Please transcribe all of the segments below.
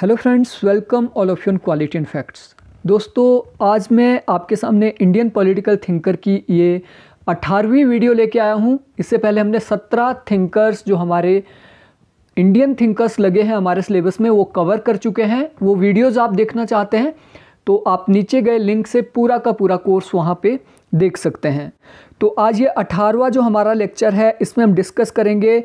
hello friends welcome all of you in quality and facts दोस्तों आज मैं आपके सामने इंडियन पॉलिटिकल थिंकर की ये अठारहवीं वीडियो लेके आया हूँ इससे पहले हमने सत्रह थिंकर्स जो हमारे इंडियन थिंकर्स लगे हैं हमारे सिलेबस में वो कवर कर चुके हैं वो वीडियोज़ आप देखना चाहते हैं तो आप नीचे गए लिंक से पूरा का पूरा कोर्स वहाँ पर देख सकते हैं तो आज ये अठारहवा जो हमारा लेक्चर है इसमें हम डिस्कस करेंगे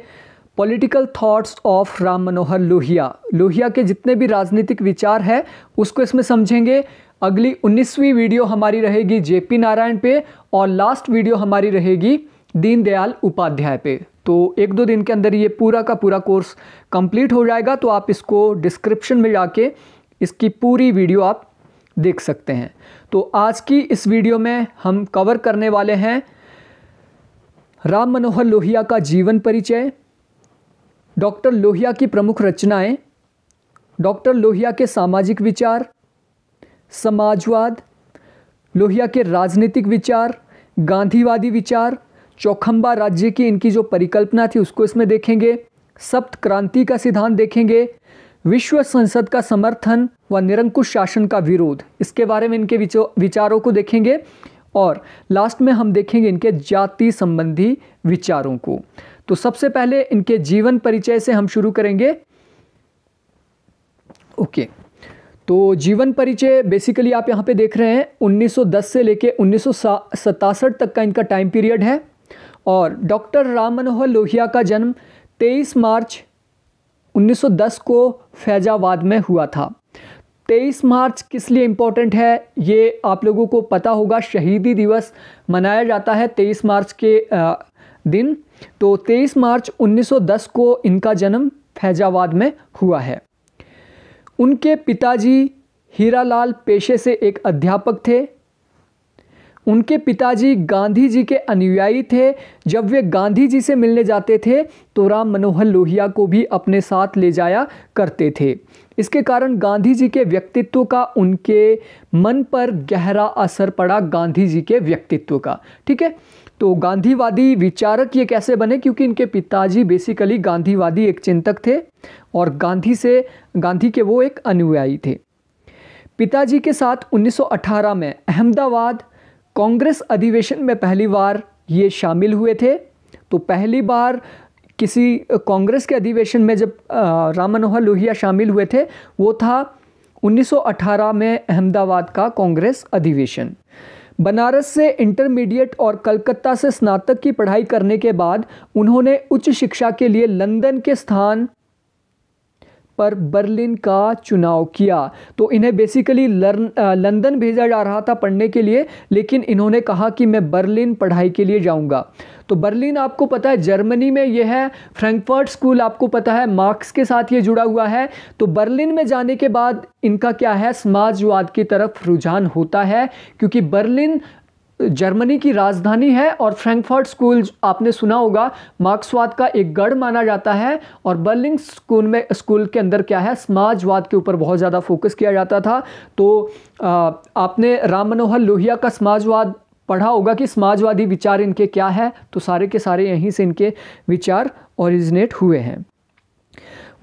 political thoughts of Ram Manohar Lohia Lohia के जितने भी राजनीतिक विचार हैं उसको इसमें समझेंगे अगली 19वीं वीडियो हमारी रहेगी जेपी नारायण पे और लास्ट वीडियो हमारी रहेगी दीनदयाल उपाध्याय पे तो एक दो दिन के अंदर ये पूरा का पूरा कोर्स कंप्लीट हो जाएगा तो आप इसको डिस्क्रिप्शन में जाके इसकी पूरी वीडियो आप देख सकते हैं तो आज की इस वीडियो में हम कवर करने वाले हैं राम मनोहर लोहिया का जीवन परिचय डॉक्टर लोहिया की प्रमुख रचनाएं डॉक्टर लोहिया के सामाजिक विचार समाजवाद लोहिया के राजनीतिक विचार गांधीवादी विचार चौखंबा राज्य की इनकी जो परिकल्पना थी उसको इसमें देखेंगे सप्त क्रांति का सिद्धांत देखेंगे विश्व संसद का समर्थन व निरंकुश शासन का विरोध इसके बारे में इनके विचारों को देखेंगे और लास्ट में हम देखेंगे इनके जाति संबंधी विचारों को तो सबसे पहले इनके जीवन परिचय से हम शुरू करेंगे ओके तो जीवन परिचय बेसिकली आप यहाँ पे देख रहे हैं 1910 से लेके उन्नीस तक का इनका टाइम पीरियड है और डॉक्टर राम मनोहर लोहिया का जन्म 23 मार्च 1910 को फैजाबाद में हुआ था तेईस मार्च किस लिए इम्पॉर्टेंट है ये आप लोगों को पता होगा शहीदी दिवस मनाया जाता है तेईस मार्च के दिन तो तेईस मार्च 1910 को इनका जन्म फैजाबाद में हुआ है उनके पिताजी हीरालाल पेशे से एक अध्यापक थे उनके पिताजी गांधी जी के अनुयायी थे जब वे गांधी जी से मिलने जाते थे तो राम मनोहर लोहिया को भी अपने साथ ले जाया करते थे इसके कारण गांधी जी के व्यक्तित्व का उनके मन पर गहरा असर पड़ा गांधी जी के व्यक्तित्व का ठीक है तो गांधीवादी विचारक ये कैसे बने क्योंकि इनके पिताजी बेसिकली गांधीवादी एक चिंतक थे और गांधी से गांधी के वो एक अनुयायी थे पिताजी के साथ 1918 में अहमदाबाद कांग्रेस अधिवेशन में पहली बार ये शामिल हुए थे तो पहली बार किसी कांग्रेस के अधिवेशन में जब राम मनोहर लोहिया शामिल हुए थे वो था 1918 में अहमदाबाद का कांग्रेस अधिवेशन बनारस से इंटरमीडिएट और कलकत्ता से स्नातक की पढ़ाई करने के बाद उन्होंने उच्च शिक्षा के लिए लंदन के स्थान पर बर्लिन का चुनाव किया तो इन्हें बेसिकली लर्न लंदन भेजा जा रहा था पढ़ने के लिए लेकिन इन्होंने कहा कि मैं बर्लिन पढ़ाई के लिए जाऊंगा तो बर्लिन आपको पता है जर्मनी में ये है फ्रैंकफर्ट स्कूल आपको पता है मार्क्स के साथ ये जुड़ा हुआ है तो बर्लिन में जाने के बाद इनका क्या है समाजवाद की तरफ रुझान होता है क्योंकि बर्लिन जर्मनी की राजधानी है और फ्रैंकफर्ट स्कूल आपने सुना होगा मार्क्सवाद का एक गढ़ माना जाता है और बर्लिन स्कूल में स्कूल के अंदर क्या है समाजवाद के ऊपर बहुत ज़्यादा फोकस किया जाता था तो आ, आपने राम मनोहर लोहिया का समाजवाद पढ़ा होगा कि समाजवादी विचार इनके क्या है तो सारे के सारे यहीं से इनके विचार ओरिजिनेट हुए हैं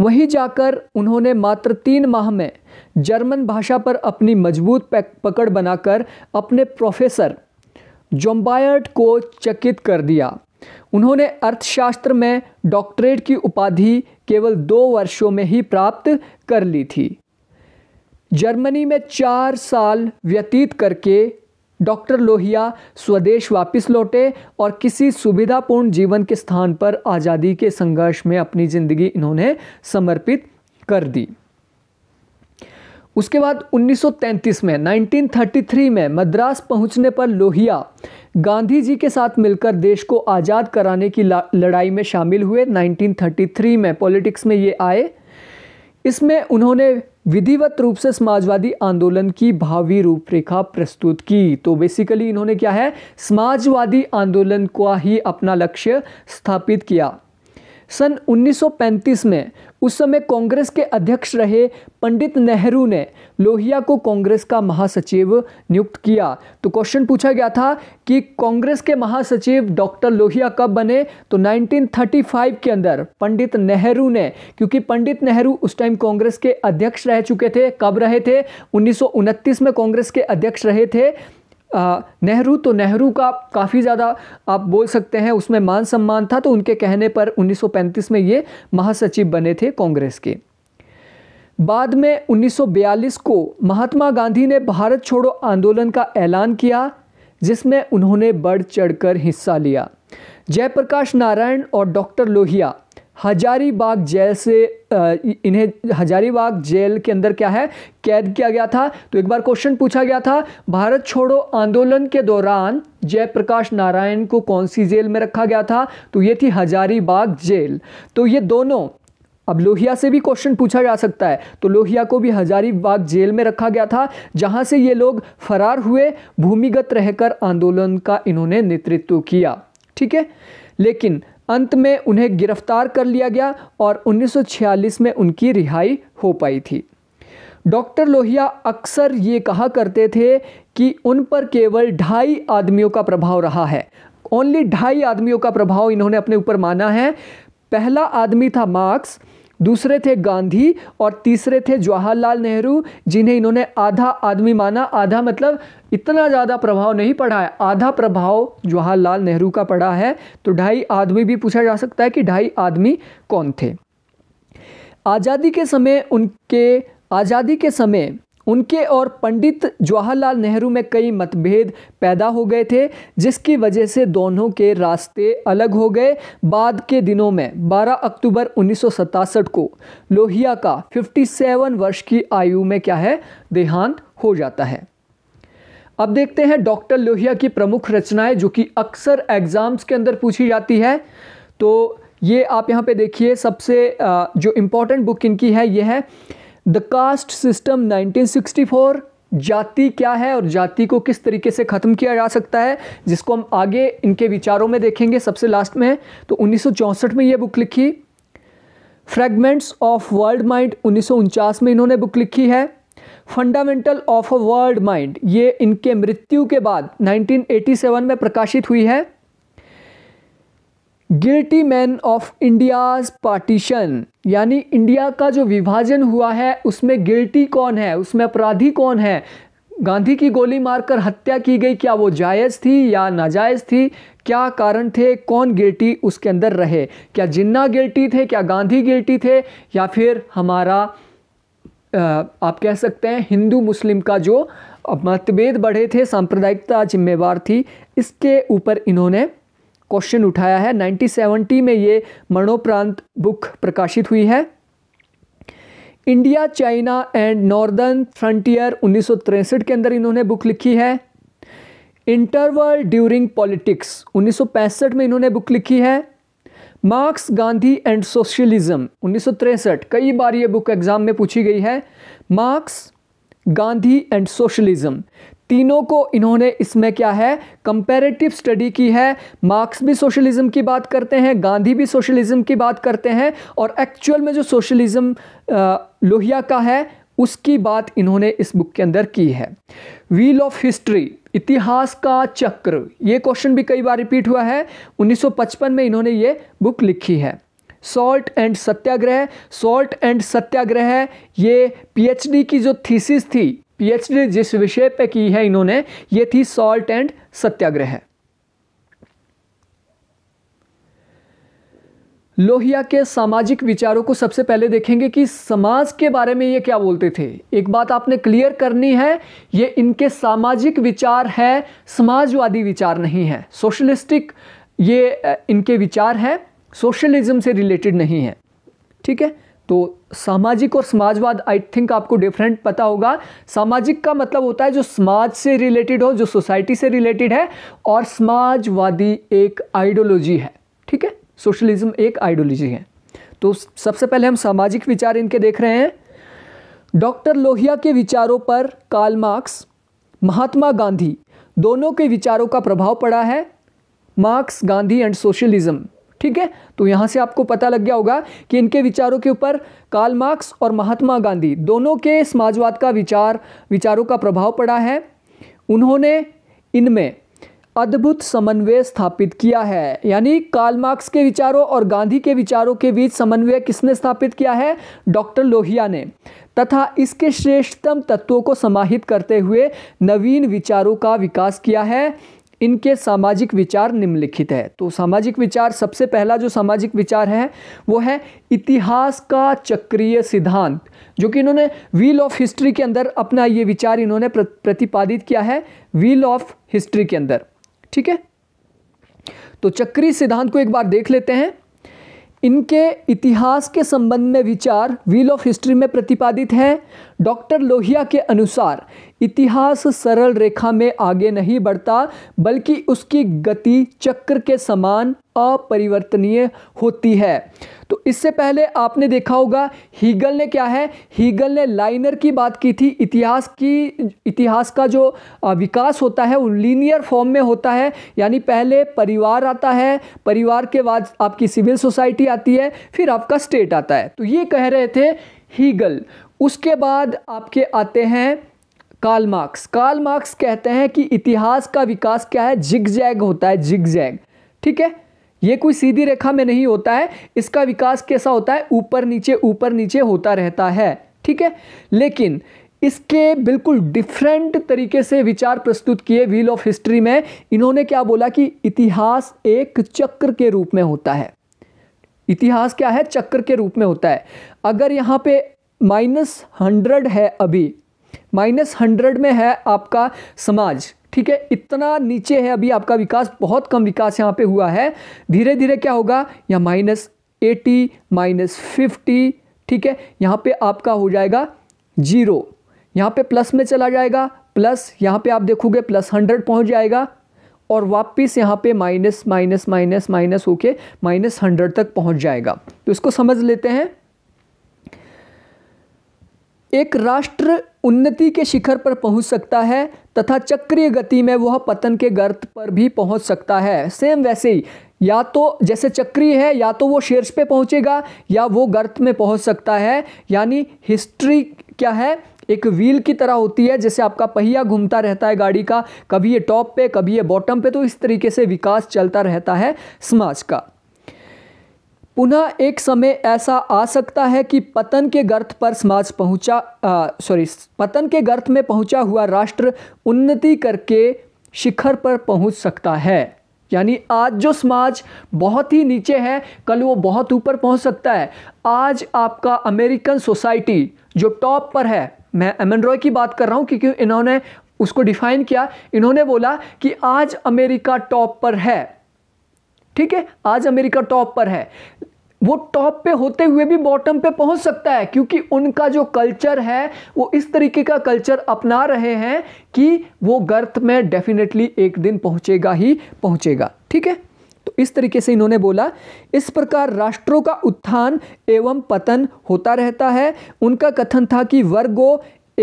वहीं जाकर उन्होंने मात्र तीन माह में जर्मन भाषा पर अपनी मजबूत पकड़ बनाकर अपने प्रोफेसर जोम्बायर्ट को चकित कर दिया उन्होंने अर्थशास्त्र में डॉक्टरेट की उपाधि केवल दो वर्षों में ही प्राप्त कर ली थी जर्मनी में चार साल व्यतीत करके डॉक्टर लोहिया स्वदेश वापस लौटे और किसी सुविधापूर्ण जीवन के स्थान पर आज़ादी के संघर्ष में अपनी ज़िंदगी इन्होंने समर्पित कर दी उसके बाद 1933 में 1933 में मद्रास पहुंचने पर लोहिया गांधी जी के साथ मिलकर देश को आज़ाद कराने की लड़ाई में शामिल हुए 1933 में पॉलिटिक्स में ये आए इसमें उन्होंने विधिवत रूप से समाजवादी आंदोलन की भावी रूपरेखा प्रस्तुत की तो बेसिकली इन्होंने क्या है समाजवादी आंदोलन का ही अपना लक्ष्य स्थापित किया सन 1935 में उस समय कांग्रेस के अध्यक्ष रहे पंडित नेहरू ने लोहिया को कांग्रेस का महासचिव नियुक्त किया तो क्वेश्चन पूछा गया था कि कांग्रेस के महासचिव डॉक्टर लोहिया कब बने तो 1935 के अंदर पंडित नेहरू ने क्योंकि पंडित नेहरू उस टाइम कांग्रेस के अध्यक्ष रह चुके थे कब रहे थे उन्नीस में कांग्रेस के अध्यक्ष रहे थे नेहरू तो नेहरू का काफ़ी ज़्यादा आप बोल सकते हैं उसमें मान सम्मान था तो उनके कहने पर 1935 में ये महासचिव बने थे कांग्रेस के बाद में 1942 को महात्मा गांधी ने भारत छोड़ो आंदोलन का ऐलान किया जिसमें उन्होंने बढ़ चढ़कर हिस्सा लिया जयप्रकाश नारायण और डॉक्टर लोहिया हजारीबाग जेल से इन्हें हजारीबाग जेल के अंदर क्या है कैद किया गया था तो एक बार क्वेश्चन पूछा गया था भारत छोड़ो आंदोलन के दौरान जयप्रकाश नारायण को कौन सी जेल में रखा गया था तो ये थी हजारीबाग जेल तो ये दोनों अब लोहिया से भी क्वेश्चन पूछा जा सकता है तो लोहिया को भी हजारीबाग जेल में रखा गया था जहाँ से ये लोग फरार हुए भूमिगत रहकर आंदोलन का इन्होंने नेतृत्व किया ठीक है लेकिन अंत में उन्हें गिरफ्तार कर लिया गया और 1946 में उनकी रिहाई हो पाई थी डॉक्टर लोहिया अक्सर ये कहा करते थे कि उन पर केवल ढाई आदमियों का प्रभाव रहा है ओनली ढाई आदमियों का प्रभाव इन्होंने अपने ऊपर माना है पहला आदमी था मार्क्स दूसरे थे गांधी और तीसरे थे जवाहरलाल नेहरू जिन्हें इन्होंने आधा आदमी माना आधा मतलब इतना ज़्यादा प्रभाव नहीं पड़ा है आधा प्रभाव जवाहरलाल नेहरू का पड़ा है तो ढाई आदमी भी पूछा जा सकता है कि ढाई आदमी कौन थे आज़ादी के समय उनके आज़ादी के समय उनके और पंडित जवाहरलाल नेहरू में कई मतभेद पैदा हो गए थे जिसकी वजह से दोनों के रास्ते अलग हो गए बाद के दिनों में 12 अक्टूबर उन्नीस को लोहिया का 57 वर्ष की आयु में क्या है देहांत हो जाता है अब देखते हैं डॉक्टर लोहिया की प्रमुख रचनाएं जो कि अक्सर एग्ज़ाम्स के अंदर पूछी जाती है तो ये आप यहाँ पे देखिए सबसे जो इम्पोर्टेंट बुक इनकी है ये है द कास्ट सिस्टम 1964 जाति क्या है और जाति को किस तरीके से ख़त्म किया जा सकता है जिसको हम आगे इनके विचारों में देखेंगे सबसे लास्ट में तो उन्नीस में ये बुक लिखी फ्रेगमेंट्स ऑफ वर्ल्ड माइंड उन्नीस में इन्होंने बुक लिखी है fundamental of a world mind ये इनके मृत्यु के बाद 1987 में प्रकाशित हुई है guilty man of India's partition यानी इंडिया का जो विभाजन हुआ है उसमें गिल्टी कौन है उसमें अपराधी कौन है गांधी की गोली मारकर हत्या की गई क्या वो जायज़ थी या नाजायज़ थी क्या कारण थे कौन गिल्टी उसके अंदर रहे क्या जिन्ना गिल्टी थे क्या गांधी गिल्टी थे या फिर हमारा आप कह सकते हैं हिंदू मुस्लिम का जो मतभेद बढ़े थे सांप्रदायिकता जिम्मेवार थी इसके ऊपर इन्होंने क्वेश्चन उठाया है 1970 में ये मरणोपरांत बुक प्रकाशित हुई है India China and northern frontier उन्नीस के अंदर इन्होंने बुक लिखी है इंटरवल ड्यूरिंग पॉलिटिक्स उन्नीस में इन्होंने बुक लिखी है मार्क्स गांधी एंड सोशलिज्म उन्नीस कई बार ये बुक एग्जाम में पूछी गई है मार्क्स गांधी एंड सोशलिज्म तीनों को इन्होंने इसमें क्या है कंपेरेटिव स्टडी की है मार्क्स भी सोशलिज्म की बात करते हैं गांधी भी सोशलिज्म की बात करते हैं और एक्चुअल में जो सोशलिज्म लोहिया का है उसकी बात इन्होंने इस बुक के अंदर की है व्हील ऑफ हिस्ट्री इतिहास का चक्र ये क्वेश्चन भी कई बार रिपीट हुआ है 1955 में इन्होंने ये बुक लिखी है salt and satyagraha salt and satyagraha ये पीएचडी की जो थीसिस थी पीएचडी जिस विषय पे की है इन्होंने ये थी सॉल्ट एंड सत्याग्रह लोहिया के सामाजिक विचारों को सबसे पहले देखेंगे कि समाज के बारे में ये क्या बोलते थे एक बात आपने क्लियर करनी है ये इनके सामाजिक विचार है समाजवादी विचार नहीं है सोशलिस्टिक ये इनके विचार हैं सोशलिज्म से रिलेटेड नहीं है ठीक है तो सामाजिक और समाजवाद आई थिंक आपको डिफरेंट पता होगा सामाजिक का मतलब होता है जो समाज से रिलेटेड हो जो सोसाइटी से रिलेटेड है और समाजवादी एक आइडियोलॉजी है ठीक है सोशलिज्म एक आइडियोलॉजी है तो सबसे पहले हम सामाजिक विचार इनके देख रहे हैं डॉक्टर लोहिया के विचारों पर कार्ल मार्क्स महात्मा गांधी दोनों के विचारों का प्रभाव पड़ा है मार्क्स गांधी एंड सोशलिज्म ठीक है तो यहाँ से आपको पता लग गया होगा कि इनके विचारों के ऊपर कार्ल मार्क्स और महात्मा गांधी दोनों के समाजवाद का विचार विचारों का प्रभाव पड़ा है उन्होंने इनमें अद्भुत समन्वय स्थापित किया है यानी कार्ल मार्क्स के विचारों और गांधी के विचारों के बीच समन्वय किसने स्थापित किया है डॉक्टर लोहिया ने तथा इसके श्रेष्ठतम तत्वों को समाहित करते हुए नवीन विचारों का विकास किया है इनके सामाजिक विचार निम्नलिखित है तो सामाजिक विचार सबसे पहला जो सामाजिक विचार है वो है इतिहास का चक्रीय सिद्धांत जो कि इन्होंने व्हील ऑफ हिस्ट्री के अंदर अपना ये विचार इन्होंने प्रतिपादित किया है व्हील ऑफ हिस्ट्री के अंदर ठीक है तो चक्रीय सिद्धांत को एक बार देख लेते हैं इनके इतिहास के संबंध में विचार व्हील ऑफ हिस्ट्री में प्रतिपादित है डॉक्टर लोहिया के अनुसार इतिहास सरल रेखा में आगे नहीं बढ़ता बल्कि उसकी गति चक्र के समान अपरिवर्तनीय होती है तो इससे पहले आपने देखा होगा हीगल ने क्या है हीगल ने लाइनर की बात की थी इतिहास की इतिहास का जो विकास होता है वो लीनियर फॉर्म में होता है यानी पहले परिवार आता है परिवार के बाद आपकी सिविल सोसाइटी आती है फिर आपका स्टेट आता है तो ये कह रहे थे हीगल उसके बाद आपके आते हैं कार्ल मार्क्स कार्ल मार्क्स कहते हैं कि इतिहास का विकास क्या है जिग जैग होता है जिग जैग ठीक है ये कोई सीधी रेखा में नहीं होता है इसका विकास कैसा होता है ऊपर नीचे ऊपर नीचे होता रहता है ठीक है लेकिन इसके बिल्कुल डिफरेंट तरीके से विचार प्रस्तुत किए व्हील ऑफ हिस्ट्री में इन्होंने क्या बोला कि इतिहास एक चक्र के रूप में होता है इतिहास क्या है चक्र के रूप में होता है अगर यहाँ पे माइनस हंड्रेड है अभी माइनस हंड्रेड में है आपका समाज ठीक है इतना नीचे है अभी आपका विकास बहुत कम विकास यहाँ पे हुआ है धीरे धीरे क्या होगा यहाँ माइनस एटी माइनस फिफ्टी ठीक है यहाँ पे आपका हो जाएगा जीरो यहाँ पे प्लस में चला जाएगा प्लस यहाँ पे आप देखोगे प्लस हंड्रेड पहुँच जाएगा और वापस यहाँ पे माइनस माइनस माइनस माइनस होके माइनस हंड्रेड तक पहुँच जाएगा तो इसको समझ लेते हैं एक राष्ट्र उन्नति के शिखर पर पहुंच सकता है तथा चक्रीय गति में वह पतन के गर्त पर भी पहुंच सकता है सेम वैसे ही या तो जैसे चक्रीय है या तो वो शीर्ष पे पहुंचेगा या वो गर्त में पहुंच सकता है यानी हिस्ट्री क्या है एक व्हील की तरह होती है जैसे आपका पहिया घूमता रहता है गाड़ी का कभी ये टॉप पे कभी ये बॉटम पे तो इस तरीके से विकास चलता रहता है समाज का पुनः एक समय ऐसा आ सकता है कि पतन के गर्त पर समाज पहुंचा सॉरी पतन के गर्त में पहुंचा हुआ राष्ट्र उन्नति करके शिखर पर पहुंच सकता है यानी आज जो समाज बहुत ही नीचे है कल वो बहुत ऊपर पहुंच सकता है आज आपका अमेरिकन सोसाइटी जो टॉप पर है मैं एमन रॉय की बात कर रहा हूँ क्योंकि इन्होंने उसको डिफाइन किया इन्होंने बोला कि आज अमेरिका टॉप पर है ठीक है आज अमेरिका टॉप पर है वो टॉप पे होते हुए भी बॉटम पे पहुंच सकता है क्योंकि उनका जो कल्चर है वो इस तरीके का कल्चर अपना रहे हैं कि वो गर्त में डेफिनेटली एक दिन पहुंचेगा ही पहुंचेगा ठीक है तो इस तरीके से इन्होंने बोला इस प्रकार राष्ट्रों का उत्थान एवं पतन होता रहता है उनका कथन था कि वर्गों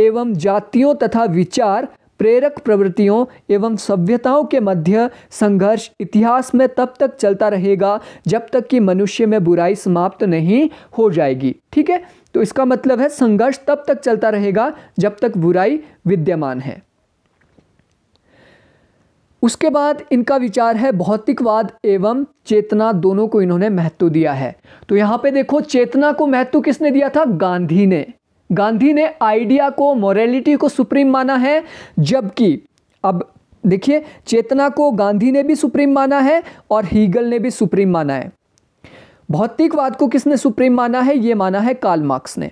एवं जातियों तथा विचार प्रेरक प्रवृत्तियों एवं सभ्यताओं के मध्य संघर्ष इतिहास में तब तक चलता रहेगा जब तक कि मनुष्य में बुराई समाप्त नहीं हो जाएगी ठीक है तो इसका मतलब है संघर्ष तब तक चलता रहेगा जब तक बुराई विद्यमान है उसके बाद इनका विचार है भौतिकवाद एवं चेतना दोनों को इन्होंने महत्व दिया है तो यहां पे देखो चेतना को महत्व किसने दिया था गांधी ने गांधी ने आइडिया को मॉरेलिटी को सुप्रीम माना है जबकि अब देखिए चेतना को गांधी ने भी सुप्रीम माना है और हीगल ने भी सुप्रीम माना है भौतिकवाद को किसने सुप्रीम माना है ये माना है कार्ल मार्क्स ने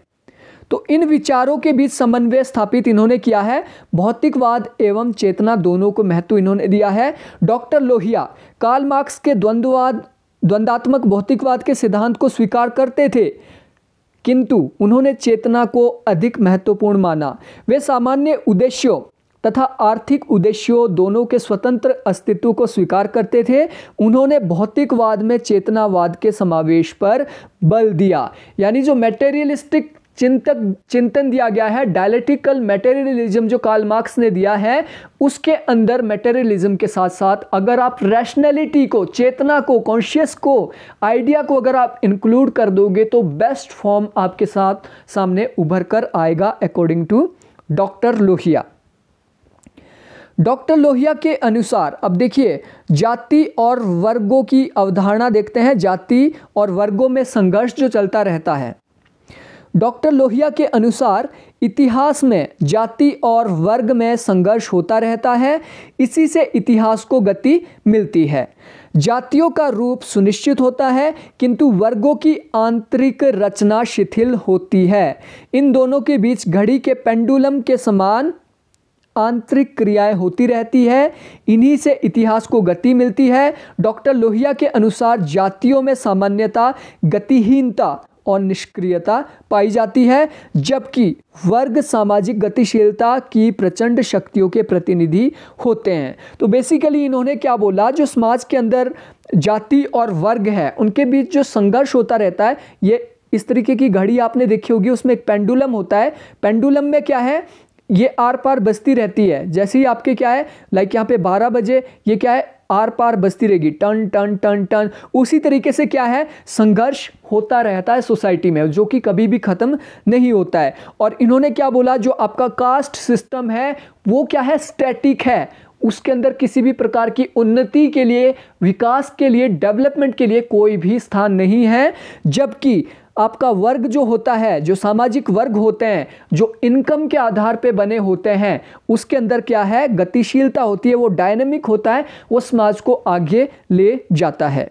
तो इन विचारों के बीच समन्वय स्थापित इन्होंने किया है भौतिकवाद एवं चेतना दोनों को महत्व इन्होंने दिया है डॉक्टर लोहिया कार्ल मार्क्स के द्वंद्ववाद द्वंद्वात्मक भौतिकवाद के सिद्धांत को स्वीकार करते थे किंतु उन्होंने चेतना को अधिक महत्वपूर्ण माना वे सामान्य उद्देश्यों तथा आर्थिक उद्देश्यों दोनों के स्वतंत्र अस्तित्व को स्वीकार करते थे उन्होंने भौतिकवाद में चेतनावाद के समावेश पर बल दिया यानी जो मेटेरियलिस्टिक चिंतक चिंतन दिया गया है डायलेटिकल मेटेरियलिज्म जो कार्ल मार्क्स ने दिया है उसके अंदर मेटेरियलिज्म के साथ साथ अगर आप रैशनैलिटी को चेतना को कॉन्शियस को आइडिया को अगर आप इंक्लूड कर दोगे तो बेस्ट फॉर्म आपके साथ सामने उभर कर आएगा according to doctor Lohia doctor Lohia के अनुसार अब देखिए जाति और वर्गों की अवधारणा देखते हैं जाति और वर्गों में संघर्ष जो चलता रहता है डॉक्टर लोहिया के अनुसार इतिहास में जाति और वर्ग में संघर्ष होता रहता है इसी से इतिहास को गति मिलती है जातियों का रूप सुनिश्चित होता है किंतु वर्गों की आंतरिक रचना शिथिल होती है इन दोनों के बीच घड़ी के पेंडुलम के समान आंतरिक क्रियाएं होती रहती है इन्हीं से इतिहास को गति मिलती है डॉक्टर लोहिया के अनुसार जातियों में सामान्यता गतिहीनता और निष्क्रियता पाई जाती है जबकि वर्ग सामाजिक गतिशीलता की प्रचंड शक्तियों के प्रतिनिधि होते हैं तो बेसिकली इन्होंने क्या बोला जो समाज के अंदर जाति और वर्ग है उनके बीच जो संघर्ष होता रहता है ये इस तरीके की घड़ी आपने देखी होगी उसमें एक पेंडुलम होता है पेंडुलम में क्या है ये आर पार बसती रहती है जैसे ही आपके क्या है लाइक यहाँ पे 12 बजे ये क्या है आर पार बसती रहेगी टन टन टन टन उसी तरीके से क्या है संघर्ष होता रहता है सोसाइटी में जो कि कभी भी ख़त्म नहीं होता है और इन्होंने क्या बोला जो आपका कास्ट सिस्टम है वो क्या है स्टैटिक है उसके अंदर किसी भी प्रकार की उन्नति के लिए विकास के लिए डेवलपमेंट के लिए कोई भी स्थान नहीं है जबकि आपका वर्ग जो होता है जो सामाजिक वर्ग होते हैं जो इनकम के आधार पे बने होते हैं उसके अंदर क्या है गतिशीलता होती है वो डायनेमिक होता है वो समाज को आगे ले जाता है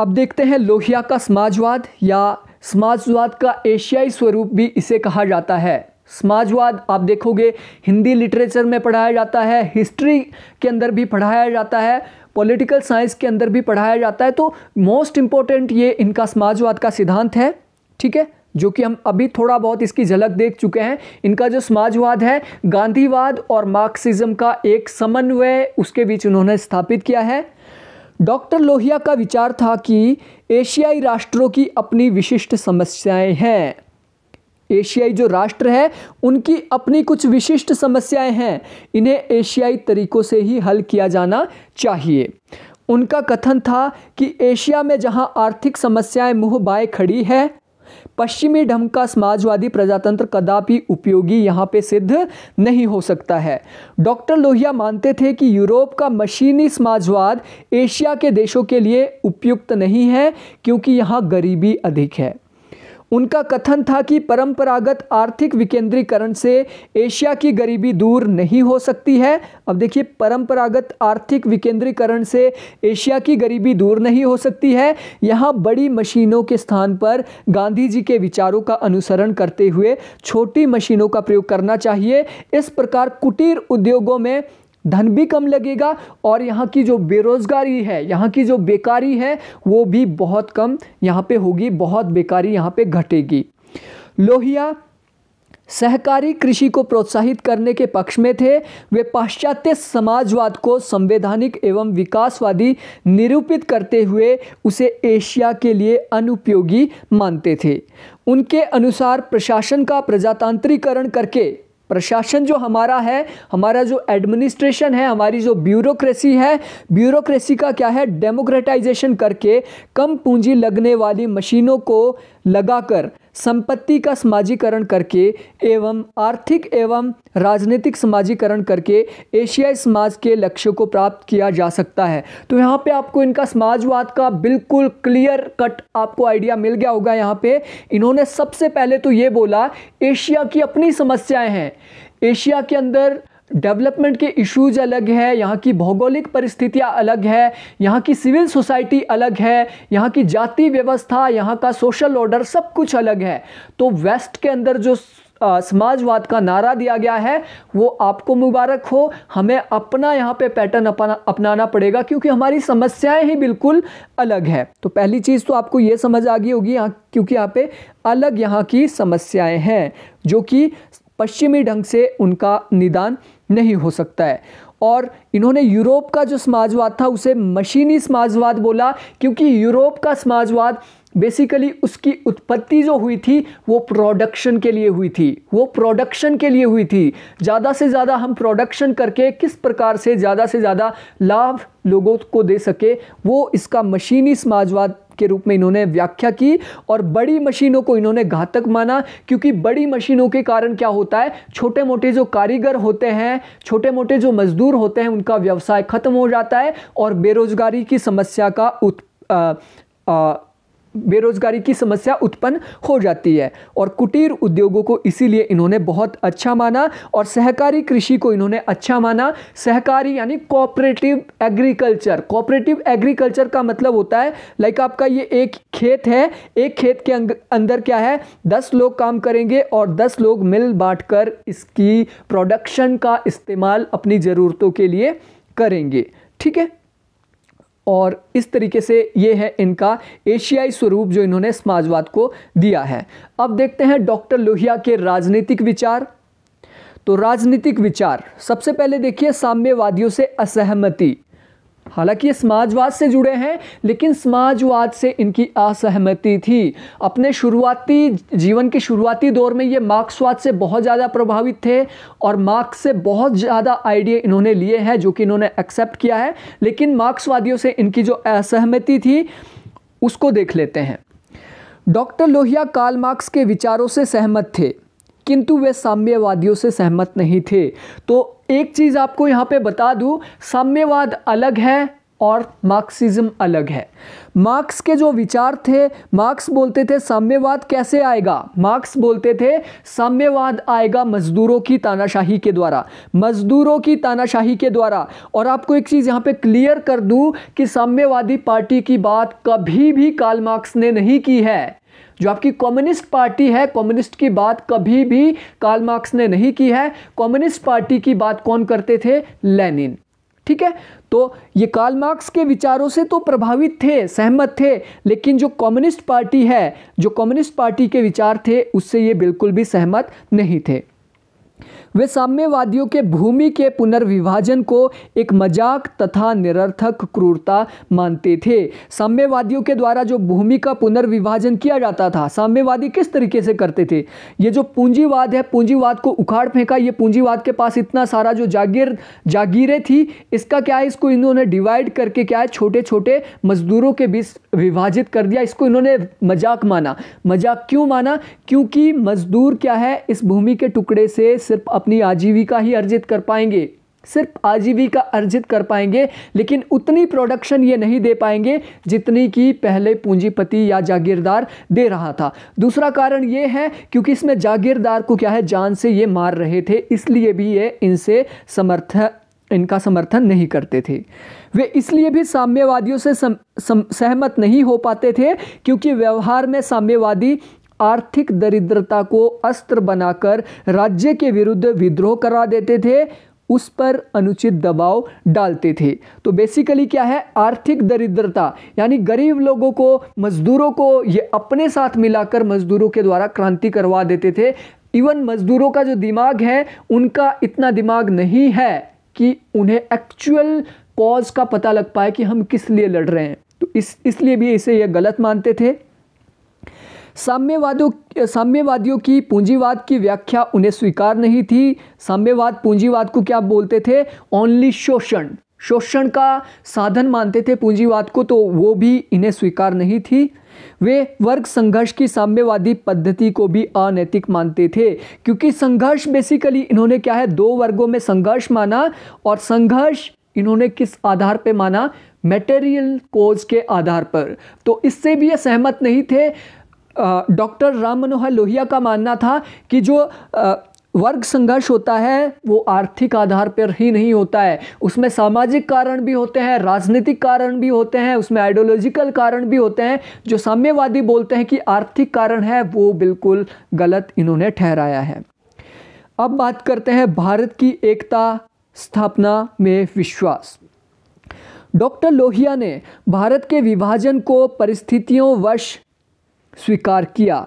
अब देखते हैं लोहिया का समाजवाद या समाजवाद का एशियाई स्वरूप भी इसे कहा जाता है समाजवाद आप देखोगे हिंदी लिटरेचर में पढ़ाया जाता है हिस्ट्री के अंदर भी पढ़ाया जाता है पॉलिटिकल साइंस के अंदर भी पढ़ाया जाता है तो मोस्ट इम्पॉर्टेंट ये इनका समाजवाद का सिद्धांत है ठीक है जो कि हम अभी थोड़ा बहुत इसकी झलक देख चुके हैं इनका जो समाजवाद है गांधीवाद और मार्क्सिज्म का एक समन्वय उसके बीच उन्होंने स्थापित किया है डॉक्टर लोहिया का विचार था कि एशियाई राष्ट्रों की अपनी विशिष्ट समस्याएं हैं एशियाई जो राष्ट्र है उनकी अपनी कुछ विशिष्ट समस्याएं हैं इन्हें एशियाई तरीकों से ही हल किया जाना चाहिए उनका कथन था कि एशिया में जहां आर्थिक समस्याएं मुंह बाएं खड़ी है पश्चिमी ढंग का समाजवादी प्रजातंत्र कदापि उपयोगी यहाँ पे सिद्ध नहीं हो सकता है डॉक्टर लोहिया मानते थे कि यूरोप का मशीनी समाजवाद एशिया के देशों के लिए उपयुक्त नहीं है क्योंकि यहाँ गरीबी अधिक है उनका कथन था कि परंपरागत आर्थिक विकेंद्रीकरण से एशिया की गरीबी दूर नहीं हो सकती है अब देखिए परंपरागत आर्थिक विकेंद्रीकरण से एशिया की गरीबी दूर नहीं हो सकती है यहाँ बड़ी मशीनों के स्थान पर गांधी जी के विचारों का अनुसरण करते हुए छोटी मशीनों का प्रयोग करना चाहिए इस प्रकार कुटीर उद्योगों में धन भी कम लगेगा और यहाँ की जो बेरोज़गारी है यहाँ की जो बेकारी है वो भी बहुत कम यहाँ पे होगी बहुत बेकारी यहाँ पे घटेगी लोहिया सहकारी कृषि को प्रोत्साहित करने के पक्ष में थे वे पाश्चात्य समाजवाद को संवैधानिक एवं विकासवादी निरूपित करते हुए उसे एशिया के लिए अनुपयोगी मानते थे उनके अनुसार प्रशासन का प्रजातांत्रिकरण करके प्रशासन जो हमारा है हमारा जो एडमिनिस्ट्रेशन है हमारी जो ब्यूरोक्रेसी है ब्यूरोक्रेसी का क्या है डेमोक्रेटाइजेशन करके कम पूंजी लगने वाली मशीनों को लगाकर संपत्ति का समाजीकरण करके एवं आर्थिक एवं राजनीतिक समाजीकरण करके एशियाई समाज के लक्ष्यों को प्राप्त किया जा सकता है तो यहाँ पे आपको इनका समाजवाद का बिल्कुल क्लियर कट आपको आइडिया मिल गया होगा यहाँ पे इन्होंने सबसे पहले तो ये बोला एशिया की अपनी समस्याएं हैं एशिया के अंदर डेवलपमेंट के इश्यूज अलग है यहाँ की भौगोलिक परिस्थितियाँ अलग है यहाँ की सिविल सोसाइटी अलग है यहाँ की जाति व्यवस्था यहाँ का सोशल ऑर्डर सब कुछ अलग है तो वेस्ट के अंदर जो समाजवाद का नारा दिया गया है वो आपको मुबारक हो हमें अपना यहाँ पे पैटर्न अपना अपनाना पड़ेगा क्योंकि हमारी समस्याएं ही बिल्कुल अलग है तो पहली चीज़ तो आपको ये समझ आ गई होगी यहाँ क्योंकि यहाँ पे अलग यहाँ की समस्याएं हैं जो कि पश्चिमी ढंग से उनका निदान नहीं हो सकता है और इन्होंने यूरोप का जो समाजवाद था उसे मशीनी समाजवाद बोला क्योंकि यूरोप का समाजवाद बेसिकली उसकी उत्पत्ति जो हुई थी वो प्रोडक्शन के लिए हुई थी वो प्रोडक्शन के लिए हुई थी ज़्यादा से ज़्यादा हम प्रोडक्शन करके किस प्रकार से ज़्यादा से ज़्यादा लाभ लोगों को दे सके वो इसका मशीनी समाजवाद के रूप में इन्होंने व्याख्या की और बड़ी मशीनों को इन्होंने घातक माना क्योंकि बड़ी मशीनों के कारण क्या होता है छोटे मोटे जो कारीगर होते हैं छोटे मोटे जो मजदूर होते हैं उनका व्यवसाय खत्म हो जाता है और बेरोजगारी की समस्या का उत आ, आ, बेरोजगारी की समस्या उत्पन्न हो जाती है और कुटीर उद्योगों को इसीलिए इन्होंने बहुत अच्छा माना और सहकारी कृषि को इन्होंने अच्छा माना सहकारी यानी कोऑपरेटिव एग्रीकल्चर कोऑपरेटिव एग्रीकल्चर का मतलब होता है लाइक आपका ये एक खेत है एक खेत के अंदर क्या है दस लोग काम करेंगे और दस लोग मिल बांट कर इसकी प्रोडक्शन का इस्तेमाल अपनी ज़रूरतों के लिए करेंगे ठीक है और इस तरीके से ये है इनका एशियाई स्वरूप जो इन्होंने समाजवाद को दिया है अब देखते हैं डॉक्टर लोहिया के राजनीतिक विचार तो राजनीतिक विचार सबसे पहले देखिए साम्यवादियों से असहमति हालांकि ये समाजवाद से जुड़े हैं लेकिन समाजवाद से इनकी असहमति थी अपने शुरुआती जीवन के शुरुआती दौर में ये मार्क्सवाद से बहुत ज़्यादा प्रभावित थे और मार्क्स से बहुत ज़्यादा आइडिए इन्होंने लिए हैं जो कि इन्होंने एक्सेप्ट किया है लेकिन मार्क्सवादियों से इनकी जो असहमति थी उसको देख लेते हैं डॉक्टर लोहिया कार्ल मार्क्स के विचारों से सहमत थे किंतु वे साम्यवादियों से सहमत नहीं थे तो एक चीज़ आपको यहां पे बता दूं साम्यवाद अलग है और मार्क्सिज्म अलग है मार्क्स के जो विचार थे मार्क्स बोलते थे साम्यवाद कैसे आएगा मार्क्स बोलते थे साम्यवाद आएगा मजदूरों की तानाशाही के द्वारा मजदूरों की तानाशाही के द्वारा और आपको एक चीज़ यहां पे क्लियर कर दूं कि साम्यवादी पार्टी की बात कभी भी काल मार्क्स ने नहीं की है जो आपकी कम्युनिस्ट पार्टी है कम्युनिस्ट की बात कभी भी कार्ल मार्क्स ने नहीं की है कम्युनिस्ट पार्टी की बात कौन करते थे लेनिन ठीक है तो ये कार्ल मार्क्स के विचारों से तो प्रभावित थे सहमत थे लेकिन जो कम्युनिस्ट पार्टी है जो कम्युनिस्ट पार्टी के विचार थे उससे ये बिल्कुल भी सहमत नहीं थे वे साम्यवादियों के भूमि के पुनर्विभाजन को एक मजाक तथा निरर्थक क्रूरता मानते थे साम्यवादियों के द्वारा जो भूमि का पुनर्विभाजन किया जाता था साम्यवादी किस तरीके से करते थे ये जो पूंजीवाद है पूंजीवाद को उखाड़ फेंका ये पूंजीवाद के पास इतना सारा जो जागीर जागीरें थी इसका क्या है इसको इन्होंने डिवाइड करके क्या है छोटे छोटे मजदूरों के बीच विभाजित कर दिया इसको इन्होंने मजाक माना मजाक क्यों माना क्योंकि मजदूर क्या है इस भूमि के टुकड़े से सिर्फ अपनी आजीविका ही अर्जित कर पाएंगे सिर्फ आजीविका अर्जित कर पाएंगे लेकिन उतनी प्रोडक्शन ये नहीं दे पाएंगे जितनी कि पहले पूंजीपति या जागीरदार दे रहा था दूसरा कारण ये है क्योंकि इसमें जागीरदार को क्या है जान से ये मार रहे थे इसलिए भी ये इनसे समर्थन इनका समर्थन नहीं करते थे वे इसलिए भी साम्यवादियों से सम, सम, सहमत नहीं हो पाते थे क्योंकि व्यवहार में साम्यवादी आर्थिक दरिद्रता को अस्त्र बनाकर राज्य के विरुद्ध विद्रोह करा देते थे उस पर अनुचित दबाव डालते थे तो बेसिकली क्या है आर्थिक दरिद्रता यानी गरीब लोगों को मजदूरों को ये अपने साथ मिलाकर मजदूरों के द्वारा क्रांति करवा देते थे इवन मजदूरों का जो दिमाग है उनका इतना दिमाग नहीं है कि उन्हें एक्चुअल कॉज का पता लग पाए कि हम किस लिए लड़ रहे हैं तो इस इसलिए भी इसे ये गलत मानते थे साम्यवादों साम्यवादियों की पूंजीवाद की व्याख्या उन्हें स्वीकार नहीं थी साम्यवाद पूंजीवाद को क्या बोलते थे ओनली शोषण शोषण का साधन मानते थे पूंजीवाद को तो वो भी इन्हें स्वीकार नहीं थी वे वर्ग संघर्ष की साम्यवादी पद्धति को भी अनैतिक मानते थे क्योंकि संघर्ष बेसिकली इन्होंने क्या है दो वर्गों में संघर्ष माना और संघर्ष इन्होंने किस आधार पर माना मेटेरियल कोज के आधार पर तो इससे भी ये सहमत नहीं थे डॉक्टर राम मनोहर लोहिया का मानना था कि जो वर्ग संघर्ष होता है वो आर्थिक आधार पर ही नहीं होता है उसमें सामाजिक कारण भी होते हैं राजनीतिक कारण भी होते हैं उसमें आइडियोलॉजिकल कारण भी होते हैं जो साम्यवादी बोलते हैं कि आर्थिक कारण है वो बिल्कुल गलत इन्होंने ठहराया है अब बात करते हैं भारत की एकता स्थापना में विश्वास डॉक्टर लोहिया ने भारत के विभाजन को परिस्थितियों वश स्वीकार किया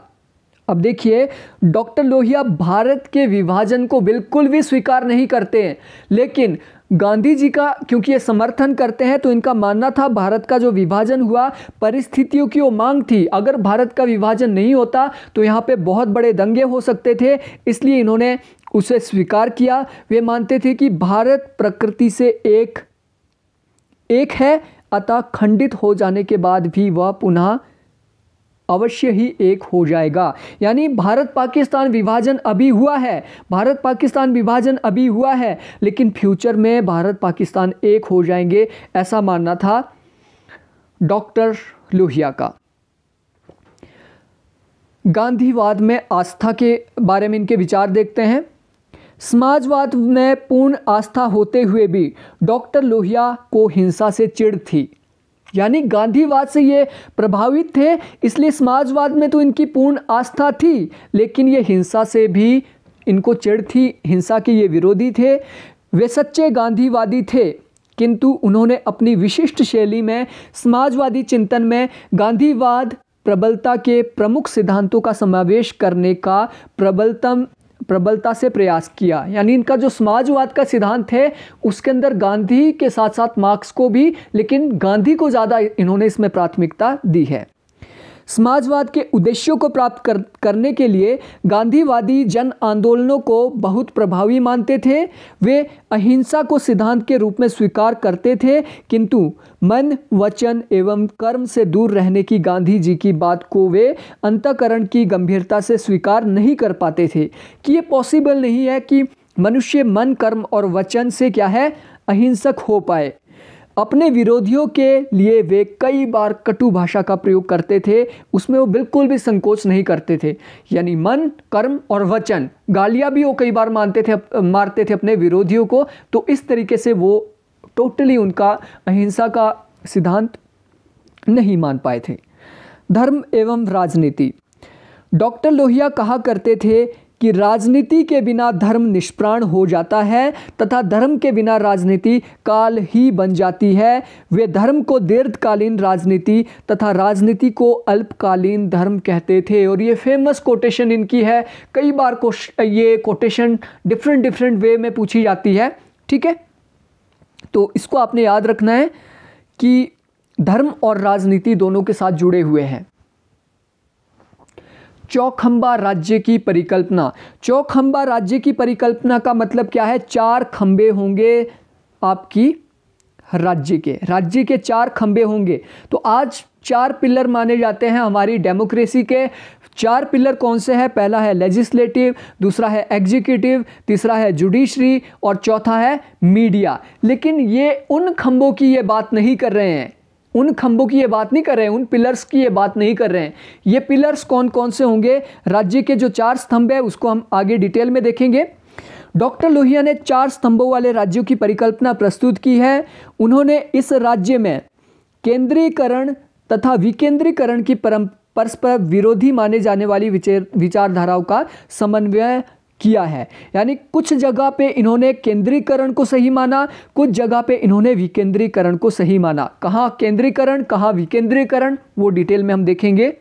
अब देखिए डॉक्टर लोहिया भारत के विभाजन को बिल्कुल भी स्वीकार नहीं करते हैं लेकिन गांधी जी का क्योंकि ये समर्थन करते हैं तो इनका मानना था भारत का जो विभाजन हुआ परिस्थितियों की वो मांग थी अगर भारत का विभाजन नहीं होता तो यहाँ पे बहुत बड़े दंगे हो सकते थे इसलिए इन्होंने उसे स्वीकार किया वे मानते थे कि भारत प्रकृति से एक एक है अतः खंडित हो जाने के बाद भी वह पुनः अवश्य ही एक हो जाएगा यानी भारत पाकिस्तान विभाजन अभी हुआ है भारत पाकिस्तान विभाजन अभी हुआ है लेकिन फ्यूचर में भारत पाकिस्तान एक हो जाएंगे ऐसा मानना था डॉक्टर लोहिया का गांधीवाद में आस्था के बारे में इनके विचार देखते हैं समाजवाद में पूर्ण आस्था होते हुए भी डॉक्टर लोहिया को हिंसा से चिड़ थी यानी गांधीवाद से ये प्रभावित थे इसलिए समाजवाद में तो इनकी पूर्ण आस्था थी लेकिन ये हिंसा से भी इनको चिड़ थी हिंसा के ये विरोधी थे वे सच्चे गांधीवादी थे किंतु उन्होंने अपनी विशिष्ट शैली में समाजवादी चिंतन में गांधीवाद प्रबलता के प्रमुख सिद्धांतों का समावेश करने का प्रबलतम प्रबलता से प्रयास किया यानी इनका जो समाजवाद का सिद्धांत है उसके अंदर गांधी के साथ साथ मार्क्स को भी लेकिन गांधी को ज़्यादा इन्होंने इसमें प्राथमिकता दी है समाजवाद के उद्देश्यों को प्राप्त कर, करने के लिए गांधीवादी जन आंदोलनों को बहुत प्रभावी मानते थे वे अहिंसा को सिद्धांत के रूप में स्वीकार करते थे किंतु मन वचन एवं कर्म से दूर रहने की गांधी जी की बात को वे अंतकरण की गंभीरता से स्वीकार नहीं कर पाते थे कि ये पॉसिबल नहीं है कि मनुष्य मन कर्म और वचन से क्या है अहिंसक हो पाए अपने विरोधियों के लिए वे कई बार कटु भाषा का प्रयोग करते थे उसमें वो बिल्कुल भी संकोच नहीं करते थे यानी मन कर्म और वचन गालियाँ भी वो कई बार मानते थे मारते थे अपने विरोधियों को तो इस तरीके से वो टोटली उनका अहिंसा का सिद्धांत नहीं मान पाए थे धर्म एवं राजनीति डॉक्टर लोहिया कहा करते थे कि राजनीति के बिना धर्म निष्प्राण हो जाता है तथा धर्म के बिना राजनीति काल ही बन जाती है वे धर्म को दीर्घकालीन राजनीति तथा राजनीति को अल्पकालीन धर्म कहते थे और ये फेमस कोटेशन इनकी है कई बार ये कोटेशन डिफरेंट डिफरेंट वे में पूछी जाती है ठीक है तो इसको आपने याद रखना है कि धर्म और राजनीति दोनों के साथ जुड़े हुए हैं चौखंबा राज्य की परिकल्पना चौखंबा राज्य की परिकल्पना का मतलब क्या है चार खंबे होंगे आपकी राज्य के राज्य के चार खंबे होंगे तो आज चार पिलर माने जाते हैं हमारी डेमोक्रेसी के चार पिलर कौन से हैं पहला है लेजिस्लेटिव दूसरा है एग्जीक्यूटिव तीसरा है जुडिशरी और चौथा है मीडिया लेकिन ये उन खंबों की ये बात नहीं कर रहे हैं उन खंभों की ये बात नहीं कर रहे हैं उन पिलर्स की ये बात नहीं कर रहे हैं ये पिलर्स कौन कौन से होंगे राज्य के जो चार स्तंभ है उसको हम आगे डिटेल में देखेंगे डॉक्टर लोहिया ने चार स्तंभों वाले राज्यों की परिकल्पना प्रस्तुत की है उन्होंने इस राज्य में केंद्रीकरण तथा विकेंद्रीकरण की परम परस्पर विरोधी माने जाने वाली विचारधाराओं का समन्वय किया है यानी कुछ जगह पे इन्होंने केंद्रीकरण को सही माना कुछ जगह पे इन्होंने विकेंद्रीकरण को सही माना कहा केंद्रीकरण कहा विकेंद्रीकरण वो डिटेल में हम देखेंगे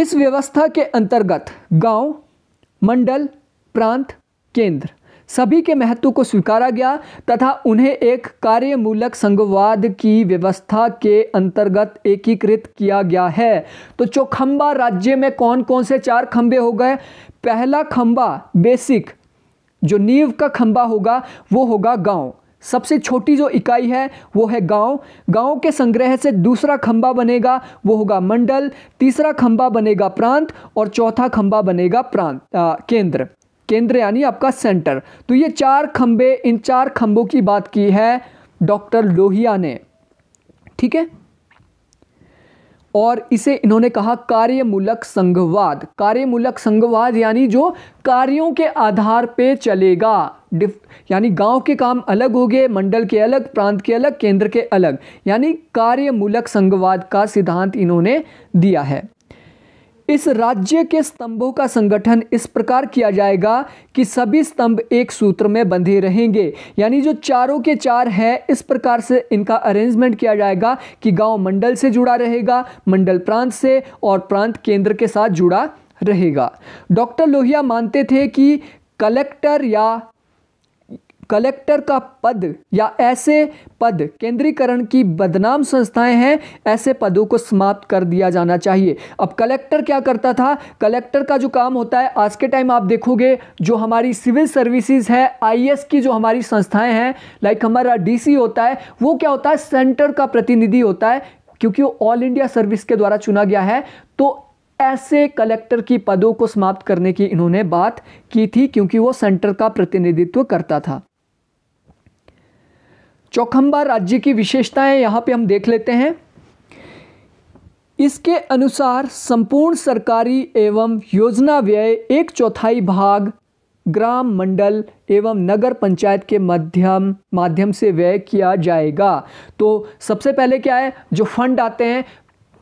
इस व्यवस्था के अंतर्गत गांव, मंडल प्रांत केंद्र सभी के महत्व को स्वीकारा गया तथा उन्हें एक कार्यमूलक संघवाद की व्यवस्था के अंतर्गत एकीकृत किया गया है तो चौखंबा राज्य में कौन कौन से चार खंबे हो गए पहला खंबा बेसिक जो नींव का खंबा होगा वो होगा गांव सबसे छोटी जो इकाई है वो है गांव गांव के संग्रह से दूसरा खंबा बनेगा वो होगा मंडल तीसरा खंबा बनेगा प्रांत और चौथा खंबा बनेगा प्रांत आ, केंद्र केंद्र यानी आपका सेंटर तो ये चार खंबे इन चार खंबों की बात की है डॉक्टर लोहिया ने ठीक है और इसे इन्होंने कहा कार्यमूलक संघवाद कार्यमूलक संघवाद यानी जो कार्यों के आधार पे चलेगा यानी गांव के काम अलग हो गए मंडल के अलग प्रांत के अलग केंद्र के अलग यानी कार्यमूलक संघवाद का सिद्धांत इन्होंने दिया है इस राज्य के स्तंभों का संगठन इस प्रकार किया जाएगा कि सभी स्तंभ एक सूत्र में बंधे रहेंगे यानी जो चारों के चार है इस प्रकार से इनका अरेंजमेंट किया जाएगा कि गांव मंडल से जुड़ा रहेगा मंडल प्रांत से और प्रांत केंद्र के साथ जुड़ा रहेगा डॉक्टर लोहिया मानते थे कि कलेक्टर या कलेक्टर का पद या ऐसे पद केंद्रीकरण की बदनाम संस्थाएं हैं ऐसे पदों को समाप्त कर दिया जाना चाहिए अब कलेक्टर क्या करता था कलेक्टर का जो काम होता है आज के टाइम आप देखोगे जो हमारी सिविल सर्विसेज है आईएएस की जो हमारी संस्थाएं हैं लाइक हमारा डीसी होता है वो क्या होता है सेंटर का प्रतिनिधि होता है क्योंकि वो ऑल इंडिया सर्विस के द्वारा चुना गया है तो ऐसे कलेक्टर की पदों को समाप्त करने की इन्होंने बात की थी क्योंकि वो सेंटर का प्रतिनिधित्व करता था चौखंबा राज्य की विशेषताएं यहाँ पे हम देख लेते हैं इसके अनुसार संपूर्ण सरकारी एवं योजना व्यय एक चौथाई भाग ग्राम मंडल एवं नगर पंचायत के मध्यम माध्यम से व्यय किया जाएगा तो सबसे पहले क्या है जो फंड आते हैं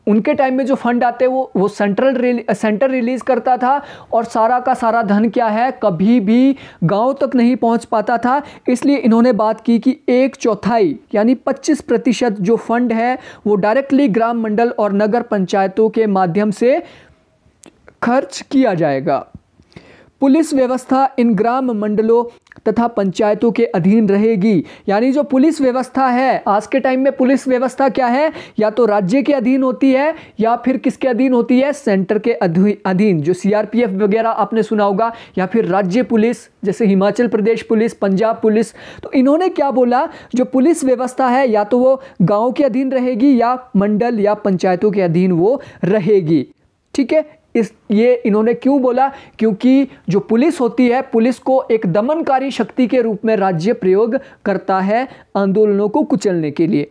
उनके टाइम में जो फंड आते वो वो सेंट्रल रिली, सेंटर रिलीज़ करता था और सारा का सारा धन क्या है कभी भी गांव तक नहीं पहुंच पाता था इसलिए इन्होंने बात की कि एक चौथाई यानी 25 प्रतिशत जो फंड है वो डायरेक्टली ग्राम मंडल और नगर पंचायतों के माध्यम से खर्च किया जाएगा पुलिस व्यवस्था इन ग्राम मंडलों तथा पंचायतों के अधीन रहेगी यानी जो पुलिस व्यवस्था है आज के टाइम में पुलिस व्यवस्था क्या है या तो राज्य के अधीन होती है या फिर किसके अधीन होती है सेंटर के अधीन जो सीआरपीएफ वगैरह आपने सुना होगा या फिर राज्य पुलिस जैसे हिमाचल प्रदेश पुलिस पंजाब पुलिस तो इन्होंने क्या बोला जो पुलिस व्यवस्था है या तो वो गाँव के अधीन रहेगी या मंडल या पंचायतों के अधीन वो रहेगी ठीक है इस ये इन्होंने क्यों बोला क्योंकि जो पुलिस होती है पुलिस को एक दमनकारी शक्ति के रूप में राज्य प्रयोग करता है आंदोलनों को कुचलने के लिए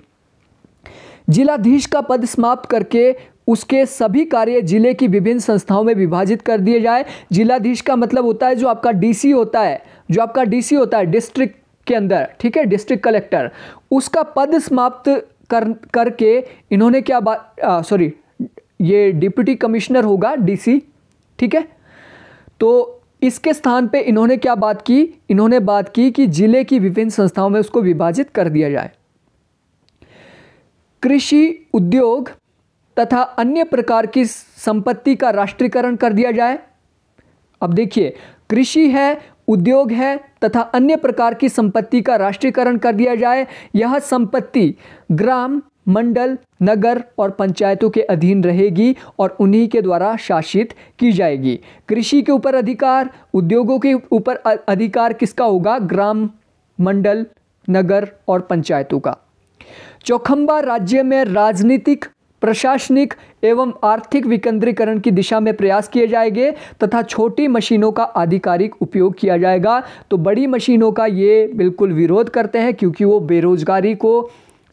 जिलाधीश का पद समाप्त करके उसके सभी कार्य जिले की विभिन्न संस्थाओं में विभाजित कर दिए जाए जिलाधीश का मतलब होता है जो आपका डीसी होता है जो आपका डीसी होता है डिस्ट्रिक्ट के अंदर ठीक है डिस्ट्रिक्ट कलेक्टर उसका पद समाप्त कर करके इन्होंने क्या बात सॉरी ये डिप्टी कमिश्नर होगा डीसी ठीक है तो इसके स्थान पे इन्होंने क्या बात की इन्होंने बात की कि जिले की विभिन्न संस्थाओं में उसको विभाजित कर दिया जाए कृषि उद्योग तथा अन्य प्रकार की संपत्ति का राष्ट्रीयकरण कर दिया जाए अब देखिए कृषि है उद्योग है तथा अन्य प्रकार की संपत्ति का राष्ट्रीयकरण कर दिया जाए यह संपत्ति ग्राम मंडल नगर और पंचायतों के अधीन रहेगी और उन्हीं के द्वारा शासित की जाएगी कृषि के ऊपर अधिकार उद्योगों के ऊपर अधिकार किसका होगा ग्राम मंडल नगर और पंचायतों का चौखंबा राज्य में राजनीतिक प्रशासनिक एवं आर्थिक विकेंद्रीकरण की दिशा में प्रयास किए जाएंगे तथा छोटी मशीनों का आधिकारिक उपयोग किया जाएगा तो बड़ी मशीनों का ये बिल्कुल विरोध करते हैं क्योंकि वो बेरोजगारी को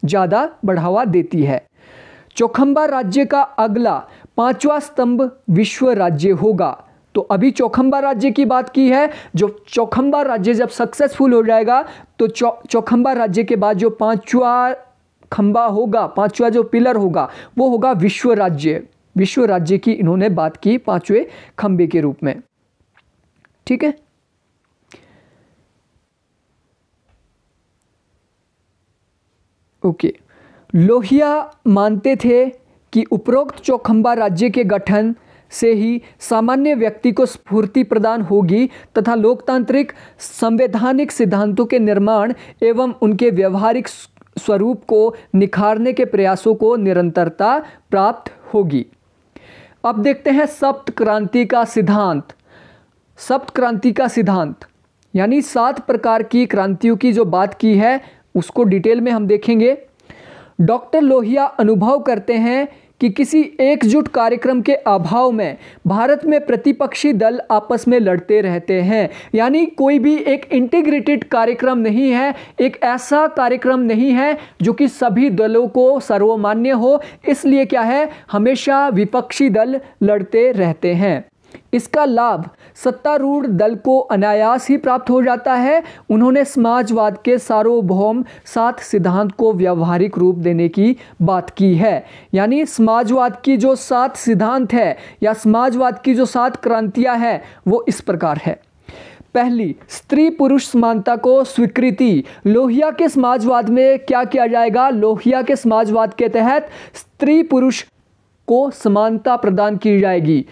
ज़्यादा बढ़ावा देती है चौखंबा राज्य का अगला पांचवा स्तंभ विश्व राज्य होगा तो अभी चौखंबा राज्य की बात की है जो चौखंबा राज्य जब सक्सेसफुल हो जाएगा तो चौखंबा राज्य के बाद जो पांचवा खंबा होगा पांचवा जो पिलर होगा वो होगा विश्व राज्य विश्व राज्य की इन्होंने बात की पांचवें खंबे के रूप में ठीक है ओके लोहिया मानते थे कि उपरोक्त चौखंबा राज्य के गठन से ही सामान्य व्यक्ति को स्फूर्ति प्रदान होगी तथा लोकतांत्रिक संवैधानिक सिद्धांतों के निर्माण एवं उनके व्यवहारिक स्वरूप को निखारने के प्रयासों को निरंतरता प्राप्त होगी अब देखते हैं सप्त क्रांति का सिद्धांत सप्त क्रांति का सिद्धांत यानी सात प्रकार की क्रांतियों की जो बात की है उसको डिटेल में हम देखेंगे डॉक्टर लोहिया अनुभव करते हैं कि किसी एकजुट कार्यक्रम के अभाव में भारत में प्रतिपक्षी दल आपस में लड़ते रहते हैं यानी कोई भी एक इंटीग्रेटेड कार्यक्रम नहीं है एक ऐसा कार्यक्रम नहीं है जो कि सभी दलों को सर्वमान्य हो इसलिए क्या है हमेशा विपक्षी दल लड़ते रहते हैं इसका लाभ सत्तारूढ़ दल को अनायास ही प्राप्त हो जाता है उन्होंने समाजवाद के सार्वभौम सात सिद्धांत को व्यवहारिक रूप देने की बात की है यानी समाजवाद की जो सात सिद्धांत है या समाजवाद की जो सात क्रांतियां हैं वो इस प्रकार है पहली स्त्री पुरुष समानता को स्वीकृति लोहिया के समाजवाद में क्या किया जाएगा लोहिया के समाजवाद के तहत स्त्री पुरुष को समानता प्रदान की जाएगी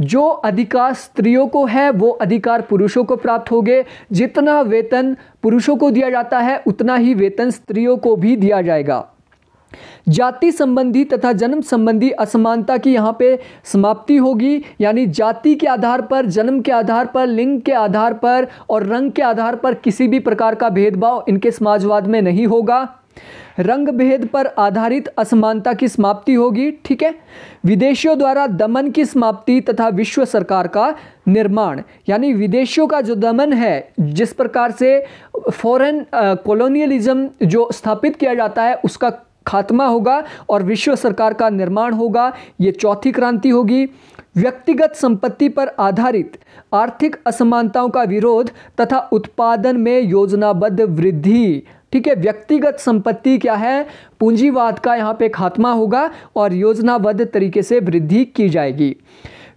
जो अधिकार स्त्रियों को है वो अधिकार पुरुषों को प्राप्त हो गए जितना वेतन पुरुषों को दिया जाता है उतना ही वेतन स्त्रियों को भी दिया जाएगा जाति संबंधी तथा जन्म संबंधी असमानता की यहाँ पे समाप्ति होगी यानी जाति के आधार पर जन्म के आधार पर लिंग के आधार पर और रंग के आधार पर किसी भी प्रकार का भेदभाव इनके समाजवाद में नहीं होगा रंग भेद पर आधारित असमानता की समाप्ति होगी ठीक है विदेशियों द्वारा दमन की समाप्ति तथा विश्व सरकार का निर्माण यानी विदेशियों का जो दमन है जिस प्रकार से फॉरेन कॉलोनियलिज्म जो स्थापित किया जाता है उसका खात्मा होगा और विश्व सरकार का निर्माण होगा ये चौथी क्रांति होगी व्यक्तिगत संपत्ति पर आधारित आर्थिक असमानताओं का विरोध तथा उत्पादन में योजनाबद्ध वृद्धि ठीक है व्यक्तिगत संपत्ति क्या है पूंजीवाद का यहाँ पे खात्मा होगा और योजनाबद्ध तरीके से वृद्धि की जाएगी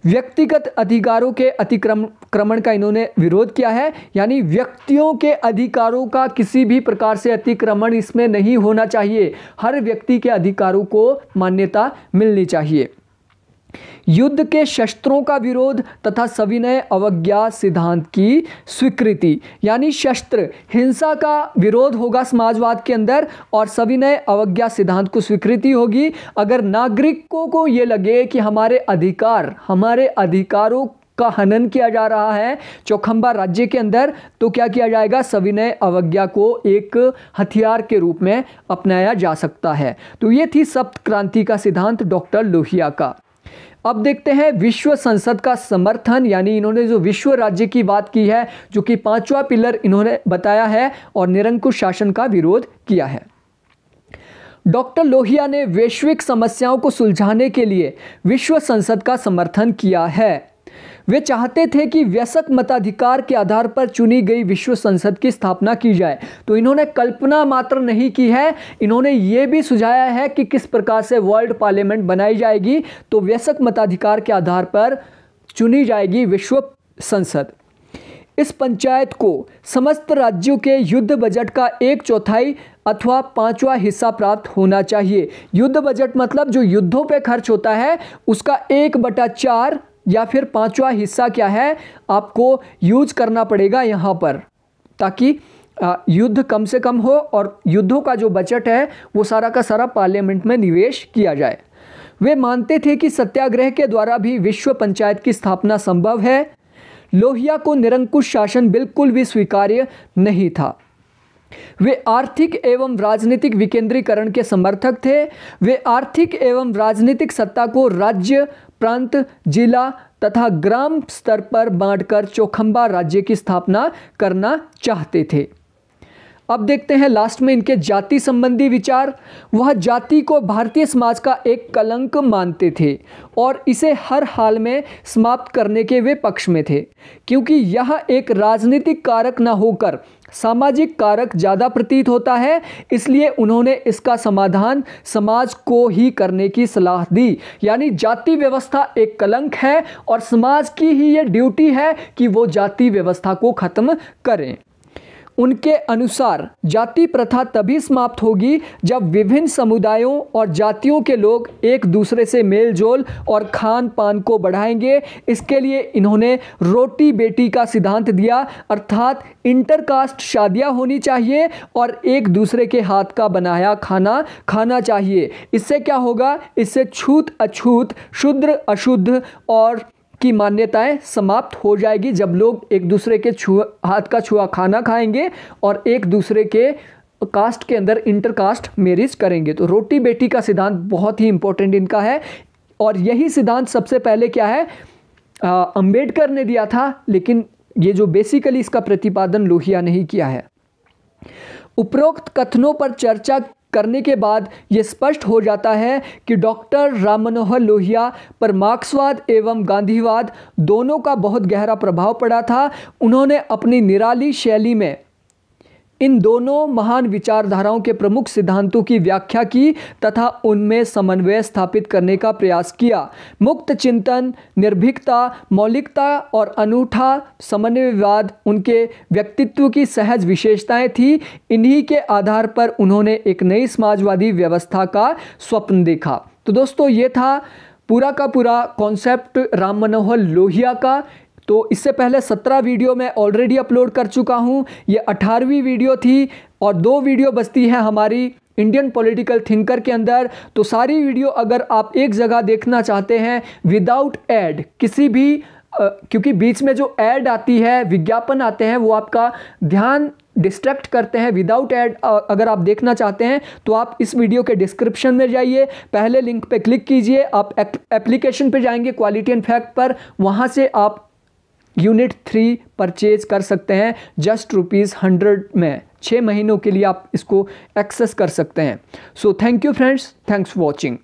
व्यक्तिगत अधिकारों के अतिक्रम क्रमण का इन्होंने विरोध किया है यानी व्यक्तियों के अधिकारों का किसी भी प्रकार से अतिक्रमण इसमें नहीं होना चाहिए हर व्यक्ति के अधिकारों को मान्यता मिलनी चाहिए युद्ध के शस्त्रों का विरोध तथा सविनय अवज्ञा सिद्धांत की स्वीकृति यानी शस्त्र हिंसा का विरोध होगा समाजवाद के अंदर और सविनय अवज्ञा सिद्धांत को स्वीकृति होगी अगर नागरिकों को ये लगे कि हमारे अधिकार हमारे अधिकारों का हनन किया जा रहा है चौखंबा राज्य के अंदर तो क्या किया जाएगा सविनय अवज्ञा को एक हथियार के रूप में अपनाया जा सकता है तो ये थी सप्त क्रांति का सिद्धांत डॉक्टर लोहिया का अब देखते हैं विश्व संसद का समर्थन यानी इन्होंने जो विश्व राज्य की बात की है जो कि पांचवा पिलर इन्होंने बताया है और निरंकुश शासन का विरोध किया है डॉक्टर लोहिया ने वैश्विक समस्याओं को सुलझाने के लिए विश्व संसद का समर्थन किया है वे चाहते थे कि व्यसक मताधिकार के आधार पर चुनी गई विश्व संसद की स्थापना की जाए तो इन्होंने कल्पना मात्र नहीं की है इन्होंने ये भी सुझाया है कि किस प्रकार से वर्ल्ड पार्लियामेंट बनाई जाएगी तो व्यसक मताधिकार के आधार पर चुनी जाएगी विश्व संसद इस पंचायत को समस्त राज्यों के युद्ध बजट का एक चौथाई अथवा पांचवा हिस्सा प्राप्त होना चाहिए युद्ध बजट मतलब जो युद्धों पे खर्च होता है उसका एक बटा चार या फिर पांचवा हिस्सा क्या है आपको यूज करना पड़ेगा यहाँ पर ताकि युद्ध कम से कम हो और युद्धों का जो बजट है वो सारा का सारा पार्लियामेंट में निवेश किया जाए वे मानते थे कि सत्याग्रह के द्वारा भी विश्व पंचायत की स्थापना संभव है लोहिया को निरंकुश शासन बिल्कुल भी स्वीकार्य नहीं था वे आर्थिक एवं राजनीतिक विकेंद्रीकरण के समर्थक थे वे आर्थिक एवं राजनीतिक सत्ता को राज्य प्रांत जिला तथा ग्राम स्तर पर बांटकर चोखंबा राज्य की स्थापना करना चाहते थे अब देखते हैं लास्ट में इनके जाति संबंधी विचार वह जाति को भारतीय समाज का एक कलंक मानते थे और इसे हर हाल में समाप्त करने के वे पक्ष में थे क्योंकि यह एक राजनीतिक कारक न होकर सामाजिक कारक ज़्यादा प्रतीत होता है इसलिए उन्होंने इसका समाधान समाज को ही करने की सलाह दी यानी जाति व्यवस्था एक कलंक है और समाज की ही ये ड्यूटी है कि वो जाति व्यवस्था को ख़त्म करें उनके अनुसार जाति प्रथा तभी समाप्त होगी जब विभिन्न समुदायों और जातियों के लोग एक दूसरे से मेल जोल और खान पान को बढ़ाएंगे इसके लिए इन्होंने रोटी बेटी का सिद्धांत दिया अर्थात इंटरकास्ट शादियां होनी चाहिए और एक दूसरे के हाथ का बनाया खाना खाना चाहिए इससे क्या होगा इससे छूत अछूत शुद्र अशुद्ध और की मान्यताएं समाप्त हो जाएगी जब लोग एक दूसरे के छुआ हाथ का छुआ खाना खाएंगे और एक दूसरे के कास्ट के अंदर इंटर कास्ट मैरिज करेंगे तो रोटी बेटी का सिद्धांत बहुत ही इंपॉर्टेंट इनका है और यही सिद्धांत सबसे पहले क्या है अंबेडकर ने दिया था लेकिन ये जो बेसिकली इसका प्रतिपादन लोहिया ने ही किया है उपरोक्त कथनों पर चर्चा करने के बाद ये स्पष्ट हो जाता है कि डॉक्टर राम मनोहर लोहिया पर मार्क्सवाद एवं गांधीवाद दोनों का बहुत गहरा प्रभाव पड़ा था उन्होंने अपनी निराली शैली में इन दोनों महान विचारधाराओं के प्रमुख सिद्धांतों की व्याख्या की तथा उनमें समन्वय स्थापित करने का प्रयास किया मुक्त चिंतन निर्भीकता मौलिकता और अनूठा समन्वयवाद उनके व्यक्तित्व की सहज विशेषताएं थी इन्हीं के आधार पर उन्होंने एक नई समाजवादी व्यवस्था का स्वप्न देखा तो दोस्तों ये था पूरा का पूरा कॉन्सेप्ट राम मनोहर लोहिया का तो इससे पहले सत्रह वीडियो मैं ऑलरेडी अपलोड कर चुका हूँ ये अठारहवीं वीडियो थी और दो वीडियो बचती है हमारी इंडियन पॉलिटिकल थिंकर के अंदर तो सारी वीडियो अगर आप एक जगह देखना चाहते हैं विदाउट एड किसी भी आ, क्योंकि बीच में जो एड आती है विज्ञापन आते हैं वो आपका ध्यान डिस्ट्रैक्ट करते हैं विदाउट एड अगर आप देखना चाहते हैं तो आप इस वीडियो के डिस्क्रिप्शन में जाइए पहले लिंक पे क्लिक कीजिए आप एप्लीकेशन पे जाएंगे क्वालिटी एंड फैक्ट पर वहाँ से आप यूनिट थ्री परचेज कर सकते हैं जस्ट रुपीज़ हंड्रेड में छः महीनों के लिए आप इसको एक्सेस कर सकते हैं so thank you friends thanks for watching